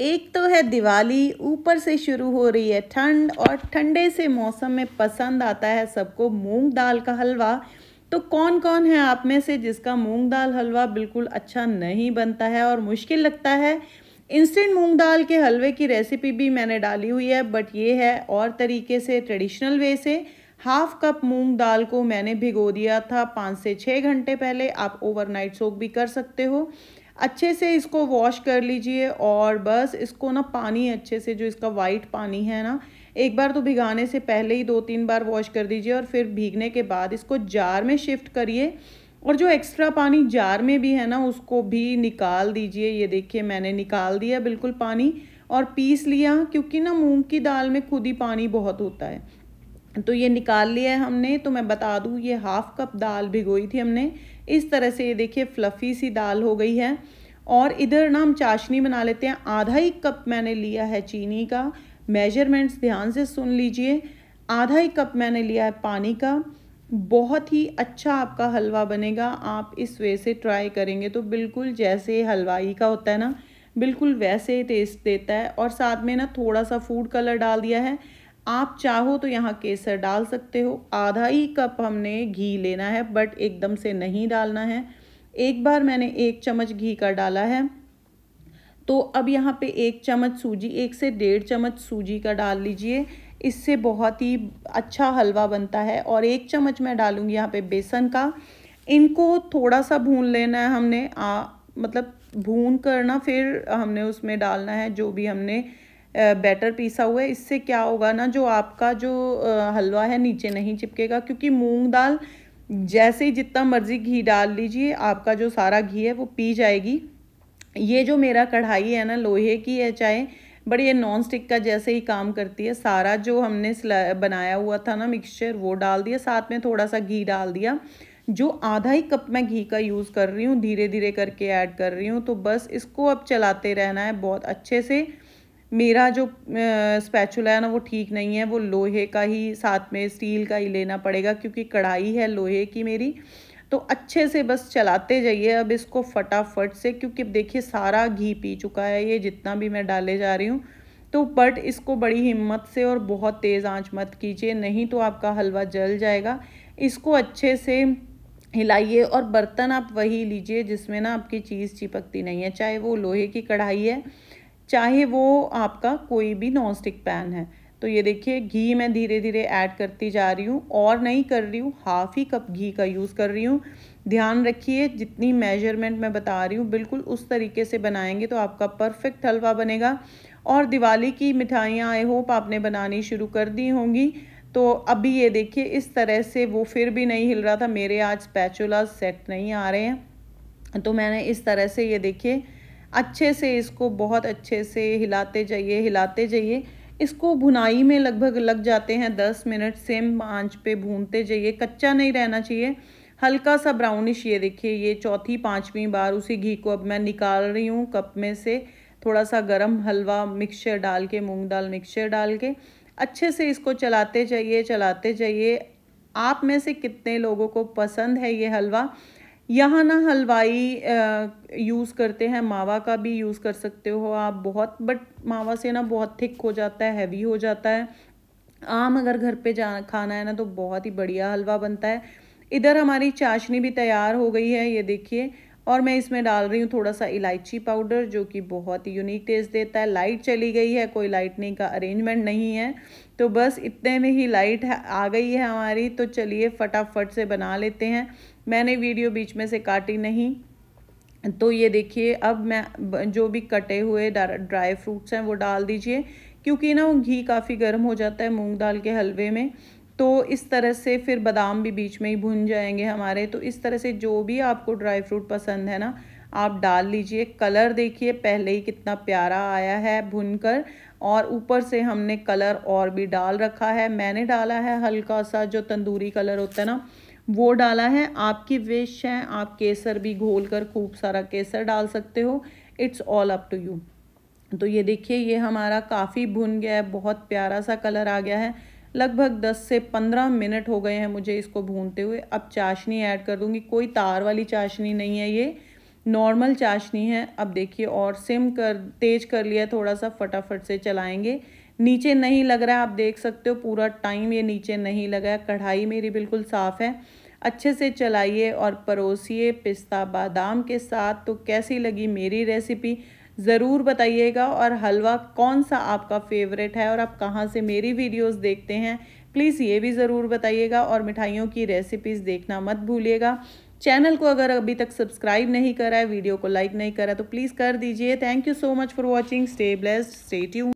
एक तो है दिवाली ऊपर से शुरू हो रही है ठंड और ठंडे से मौसम में पसंद आता है सबको मूंग दाल का हलवा तो कौन कौन है आप में से जिसका मूंग दाल हलवा बिल्कुल अच्छा नहीं बनता है और मुश्किल लगता है इंस्टेंट मूंग दाल के हलवे की रेसिपी भी मैंने डाली हुई है बट ये है और तरीके से ट्रेडिशनल वे से हाफ कप मूंग दाल को मैंने भिगो दिया था पाँच से छः घंटे पहले आप ओवरनाइट सोक भी कर सकते हो अच्छे से इसको वॉश कर लीजिए और बस इसको ना पानी अच्छे से जो इसका वाइट पानी है ना एक बार तो भिगाने से पहले ही दो तीन बार वॉश कर दीजिए और फिर भीगने के बाद इसको जार में शिफ्ट करिए और जो एक्स्ट्रा पानी जार में भी है ना उसको भी निकाल दीजिए ये देखिए मैंने निकाल दिया बिल्कुल पानी और पीस लिया क्योंकि ना मूंग की दाल में खुद ही पानी बहुत होता है तो ये निकाल लिया है हमने तो मैं बता दूँ ये हाफ़ कप दाल भिगोई थी हमने इस तरह से ये देखिए फ्लफ़ी सी दाल हो गई है और इधर ना हम चाशनी बना लेते हैं आधा ही कप मैंने लिया है चीनी का मेजरमेंट्स ध्यान से सुन लीजिए आधा ही कप मैंने लिया है पानी का बहुत ही अच्छा आपका हलवा बनेगा आप इस वे से ट्राई करेंगे तो बिल्कुल जैसे हलवाई का होता है ना बिल्कुल वैसे टेस्ट देता है और साथ में ना थोड़ा सा फूड कलर डाल दिया है आप चाहो तो यहाँ केसर डाल सकते हो आधा ही कप हमने घी लेना है बट एकदम से नहीं डालना है एक बार मैंने एक चम्मच घी का डाला है तो अब यहाँ पे एक चम्मच सूजी एक से डेढ़ चम्मच सूजी का डाल लीजिए इससे बहुत ही अच्छा हलवा बनता है और एक चम्मच मैं डालूँगी यहाँ पे बेसन का इनको थोड़ा सा भून लेना है हमने आ, मतलब भून करना फिर हमने उसमें डालना है जो भी हमने बैटर पीसा हुआ है इससे क्या होगा ना जो आपका जो हलवा है नीचे नहीं चिपकेगा क्योंकि मूंग दाल जैसे ही जितना मर्ज़ी घी डाल लीजिए आपका जो सारा घी है वो पी जाएगी ये जो मेरा कढ़ाई है ना लोहे की है चाहे बट ये नॉन स्टिक का जैसे ही काम करती है सारा जो हमने बनाया हुआ था ना मिक्सचर वो डाल दिया साथ में थोड़ा सा घी डाल दिया जो आधा ही कप मैं घी का यूज़ कर रही हूँ धीरे धीरे करके ऐड कर रही हूँ तो बस इसको अब चलाते रहना है बहुत अच्छे से मेरा जो स्पैचुला है ना वो ठीक नहीं है वो लोहे का ही साथ में स्टील का ही लेना पड़ेगा क्योंकि कढ़ाई है लोहे की मेरी तो अच्छे से बस चलाते जाइए अब इसको फटाफट से क्योंकि देखिए सारा घी पी चुका है ये जितना भी मैं डाले जा रही हूँ तो बट इसको बड़ी हिम्मत से और बहुत तेज़ आंच मत कीजिए नहीं तो आपका हलवा जल जाएगा इसको अच्छे से हिलाइए और बर्तन आप वही लीजिए जिसमें ना आपकी चीज़ चिपकती नहीं है चाहे वो लोहे की कढ़ाई है चाहे वो आपका कोई भी नॉन स्टिक पैन है तो ये देखिए घी मैं धीरे धीरे ऐड करती जा रही हूँ और नहीं कर रही हूँ हाफ़ ही कप घी का यूज़ कर रही हूँ ध्यान रखिए जितनी मेजरमेंट मैं बता रही हूँ बिल्कुल उस तरीके से बनाएंगे तो आपका परफेक्ट हलवा बनेगा और दिवाली की मिठाइयाँ आई होप आपने बनानी शुरू कर दी होंगी तो अभी ये देखिए इस तरह से वो फिर भी नहीं हिल रहा था मेरे आज पैचोला सेट नहीं आ रहे हैं तो मैंने इस तरह से ये देखिए अच्छे से इसको बहुत अच्छे से हिलाते जाइए हिलाते जाइए इसको भुनाई में लगभग लग जाते हैं दस मिनट सेम आंच पे भूनते जाइए कच्चा नहीं रहना चाहिए हल्का सा ब्राउनिश ये देखिए ये चौथी पाँचवीं बार उसी घी को अब मैं निकाल रही हूँ कप में से थोड़ा सा गरम हलवा मिक्सचर डाल के मूंग दाल मिक्सचर डाल के अच्छे से इसको चलाते जाइए चलाते जाइए आप में से कितने लोगों को पसंद है ये हलवा यहाँ ना हलवाई यूज़ करते हैं मावा का भी यूज़ कर सकते हो आप बहुत बट मावा से ना बहुत थिक हो जाता है हैवी हो जाता है आम अगर घर पे जा खाना है ना तो बहुत ही बढ़िया हलवा बनता है इधर हमारी चाशनी भी तैयार हो गई है ये देखिए और मैं इसमें डाल रही हूँ थोड़ा सा इलायची पाउडर जो कि बहुत ही यूनिक टेस्ट देता है लाइट चली गई है कोई लाइटनिंग का अरेंजमेंट नहीं है तो बस इतने में ही लाइट आ गई है हमारी तो चलिए फटाफट से बना लेते हैं मैंने वीडियो बीच में से काटी नहीं तो ये देखिए अब मैं जो भी कटे हुए ड्राई फ्रूट्स हैं वो डाल दीजिए क्योंकि ना घी काफ़ी गर्म हो जाता है मूंग दाल के हलवे में तो इस तरह से फिर बादाम भी बीच में ही भुन जाएंगे हमारे तो इस तरह से जो भी आपको ड्राई फ्रूट पसंद है ना आप डाल लीजिए कलर देखिए पहले ही कितना प्यारा आया है भुन कर और ऊपर से हमने कलर और भी डाल रखा है मैंने डाला है हल्का सा जो तंदूरी कलर होता है ना वो डाला है आपकी विश है आप केसर भी घोल कर खूब सारा केसर डाल सकते हो it's all up to you तो ये देखिए ये हमारा काफ़ी भुन गया है बहुत प्यारा सा कलर आ गया है लगभग 10 से 15 मिनट हो गए हैं मुझे इसको भूनते हुए अब चाशनी ऐड कर दूंगी कोई तार वाली चाशनी नहीं है ये नॉर्मल चाशनी है अब देखिए और सिम कर तेज कर लिया थोड़ा सा फटाफट से चलाएंगे नीचे नहीं लग रहा है आप देख सकते हो पूरा टाइम ये नीचे नहीं लगा है कढ़ाई मेरी बिल्कुल साफ़ है अच्छे से चलाइए और परोसिए पिस्ता बादाम के साथ तो कैसी लगी मेरी रेसिपी ज़रूर बताइएगा और हलवा कौन सा आपका फेवरेट है और आप कहाँ से मेरी वीडियोस देखते हैं प्लीज़ ये भी ज़रूर बताइएगा और मिठाइयों की रेसिपीज़ देखना मत भूलिएगा चैनल को अगर अभी तक सब्सक्राइब नहीं करा है वीडियो को लाइक नहीं करा तो प्लीज़ कर दीजिए thank you so much for watching stay blessed stay tube